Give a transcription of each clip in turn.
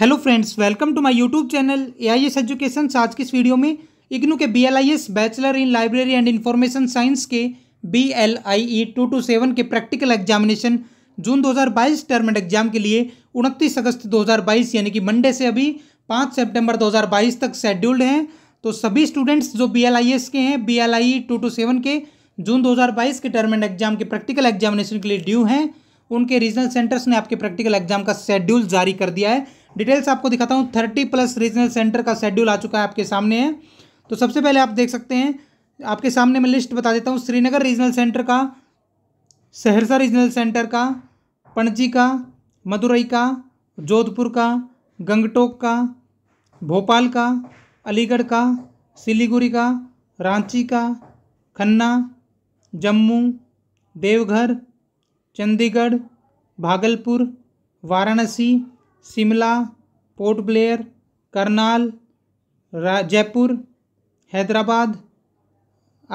hello friends welcome to my YouTube channel A I S education आज की इस video में इग्नू के B L I S bachelor in library and information science के B L I E two two seven के practical examination June 2022 term end exam के लिए उनतीस अगस्त 2022 यानी कि मंडे से अभी 5 सितंबर 2022 तक शेड्यूल्ड हैं तो सभी स्टूडेंट्स जो बी एल आई एस के हैं B L I E two two seven के जून दो के टर्म एंड एग्जाम के प्रैक्टिकल एग्जामिनेशन के लिए ड्यू हैं उनके रीजनल सेंटर्स ने आपके प्रैक्टिकल एग्जाम का शेड्यूल जारी कर दिया है डिटेल्स आपको दिखाता हूँ थर्टी प्लस रीजनल सेंटर का शेड्यूल आ चुका है आपके सामने है तो सबसे पहले आप देख सकते हैं आपके सामने मैं लिस्ट बता देता हूँ श्रीनगर रीजनल सेंटर का सहरसा रीजनल सेंटर का पणजी का मदुरई का जोधपुर का गंगटोक का भोपाल का अलीगढ़ का सिलीगुड़ी का रांची का खन्ना जम्मू देवघर चंडीगढ़ भागलपुर वाराणसी शिमला पोर्ट ब्लेयर करनाल जयपुर हैदराबाद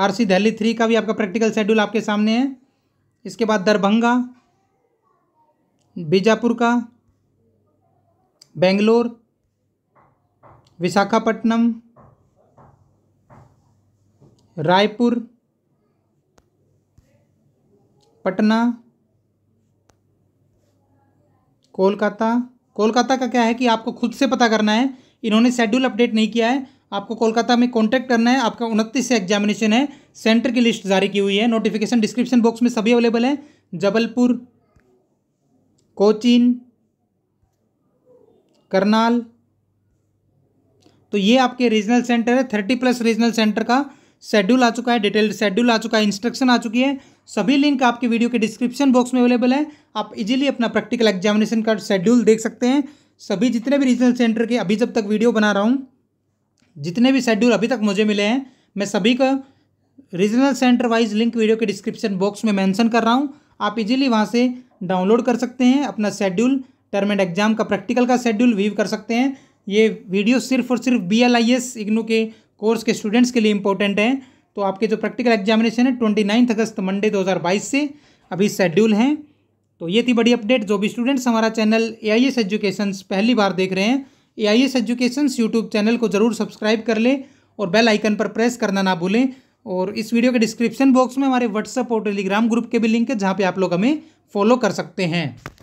आरसी दिल्ली थ्री का भी आपका प्रैक्टिकल शेड्यूल आपके सामने है इसके बाद दरभंगा बीजापुर का बेंगलोर विशाखापट्टनम रायपुर पटना कोलकाता कोलकाता का क्या है कि आपको खुद से पता करना है इन्होंने शेड्यूल अपडेट नहीं किया है आपको कोलकाता में कॉन्टैक्ट करना है आपका उनतीस से एग्जामिनेशन है सेंटर की लिस्ट जारी की हुई है नोटिफिकेशन डिस्क्रिप्शन बॉक्स में सभी अवेलेबल है जबलपुर कोचिन करनाल तो ये आपके रीजनल सेंटर है थर्टी प्लस रीजनल सेंटर का शेड्यूल आ चुका है डिटेल्ड शेड्यूल आ चुका है इंस्ट्रक्शन आ चुकी है सभी लिंक आपके वीडियो के डिस्क्रिप्शन बॉक्स में अवेलेबल है आप इजीली अपना प्रैक्टिकल एग्जामिनेशन का शेड्यूल देख सकते हैं सभी जितने भी रीजनल सेंटर के अभी जब तक वीडियो बना रहा हूँ जितने भी शेड्यूल अभी तक मुझे मिले हैं मैं सभी का regional centre wise link video के डिस्क्रिप्शन बॉक्स में मैंशन कर रहा हूँ आप इजिली वहाँ से डाउनलोड कर सकते हैं अपना शेड्यूल टर्म एंड एग्जाम का प्रैक्टिकल का शेड्यूल व्यू कर सकते हैं ये वीडियो सिर्फ और सिर्फ B L I S IGNOU के कोर्स के स्टूडेंट्स के लिए इंपॉर्टेंट है तो आपके जो प्रैक्टिकल एग्जामिनेशन है ट्वेंटी नाइन्थ अगस्त मंडे बाईस से अभी शेड्यूल हैं तो ये थी बड़ी अपडेट जो भी स्टूडेंट्स हमारा channel A I S education पहली बार देख रहे हैं A I S education YouTube channel को ज़रूर सब्सक्राइब कर लें और बेल आइकन पर प्रेस करना ना भूलें और इस वीडियो के डिस्क्रिप्शन बॉक्स में हमारे व्हाट्सअप और टेलीग्राम ग्रुप के भी लिंक है जहाँ पे आप लोग हमें फॉलो कर सकते हैं